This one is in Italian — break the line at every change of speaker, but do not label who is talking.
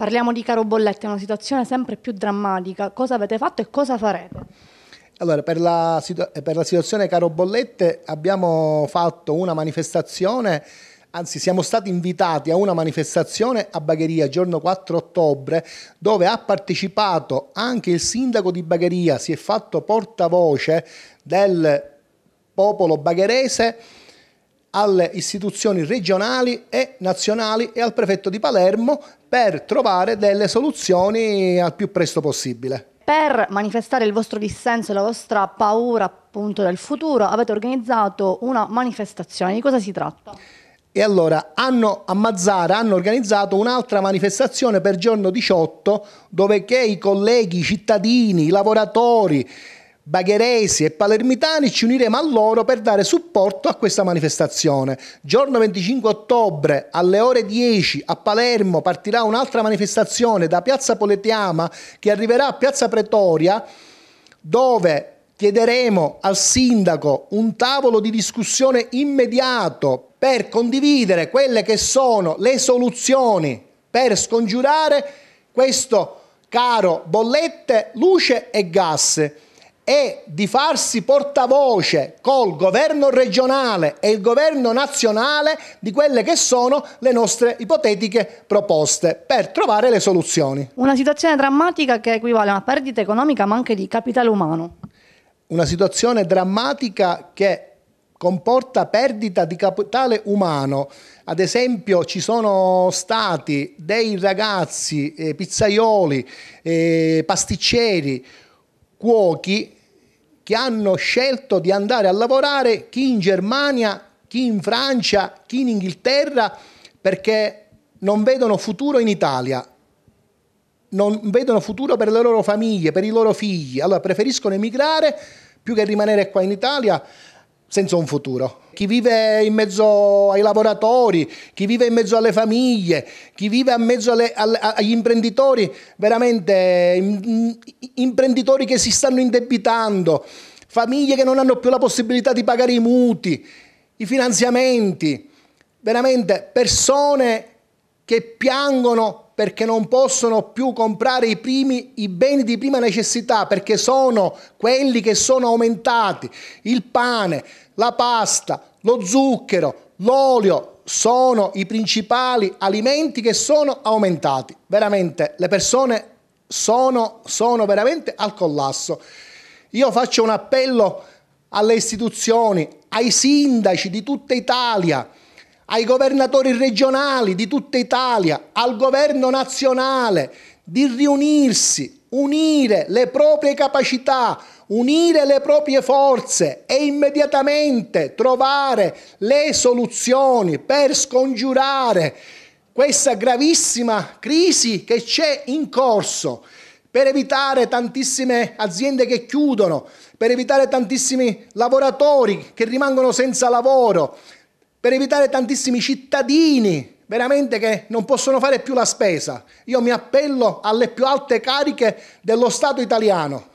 Parliamo di caro bollette, una situazione sempre più drammatica. Cosa avete fatto e cosa farete?
Allora, per la, eh, per la, situazione caro bollette abbiamo fatto una manifestazione, anzi siamo stati invitati a una manifestazione a Bagheria giorno 4 ottobre dove ha partecipato anche il sindaco di Bagheria, si è fatto portavoce del popolo bagherese alle istituzioni regionali e nazionali e al prefetto di Palermo per trovare delle soluzioni al più presto possibile.
Per manifestare il vostro dissenso e la vostra paura appunto del futuro avete organizzato una manifestazione, di cosa
si tratta? E allora hanno, a Mazzara hanno organizzato un'altra manifestazione per giorno 18 dove che i colleghi, i cittadini, i lavoratori, Bagheresi e palermitani ci uniremo a loro per dare supporto a questa manifestazione. Giorno 25 ottobre alle ore 10 a Palermo partirà un'altra manifestazione da Piazza Poletiama che arriverà a Piazza Pretoria dove chiederemo al sindaco un tavolo di discussione immediato per condividere quelle che sono le soluzioni per scongiurare questo caro bollette, luce e gas e di farsi portavoce col governo regionale e il governo nazionale di quelle che sono le nostre ipotetiche proposte per trovare le soluzioni.
Una situazione drammatica che equivale a una perdita economica ma anche di capitale umano.
Una situazione drammatica che comporta perdita di capitale umano. Ad esempio ci sono stati dei ragazzi, eh, pizzaioli, eh, pasticceri, cuochi che hanno scelto di andare a lavorare, chi in Germania, chi in Francia, chi in Inghilterra, perché non vedono futuro in Italia, non vedono futuro per le loro famiglie, per i loro figli, allora preferiscono emigrare più che rimanere qua in Italia senza un futuro. Chi vive in mezzo ai lavoratori, chi vive in mezzo alle famiglie, chi vive in mezzo alle, alle, agli imprenditori, veramente mm, mm, imprenditori che si stanno indebitando, famiglie che non hanno più la possibilità di pagare i mutui, i finanziamenti, veramente persone che piangono perché non possono più comprare i, primi, i, beni di prima necessità, perché sono quelli che sono aumentati, il pane, la pasta, lo zucchero, l'olio, sono i principali alimenti che sono aumentati. Veramente le persone sono, sono veramente al collasso. Io faccio un appello alle istituzioni, ai sindaci di tutta Italia, ai governatori regionali di tutta Italia, al governo nazionale, di riunirsi, unire le proprie capacità, unire le proprie forze e immediatamente trovare le soluzioni per scongiurare questa gravissima crisi che c'è in corso per evitare tantissime aziende che chiudono, per evitare tantissimi lavoratori che rimangono senza lavoro, per evitare tantissimi cittadini veramente che non possono fare più la spesa. Io mi appello alle più alte cariche dello Stato italiano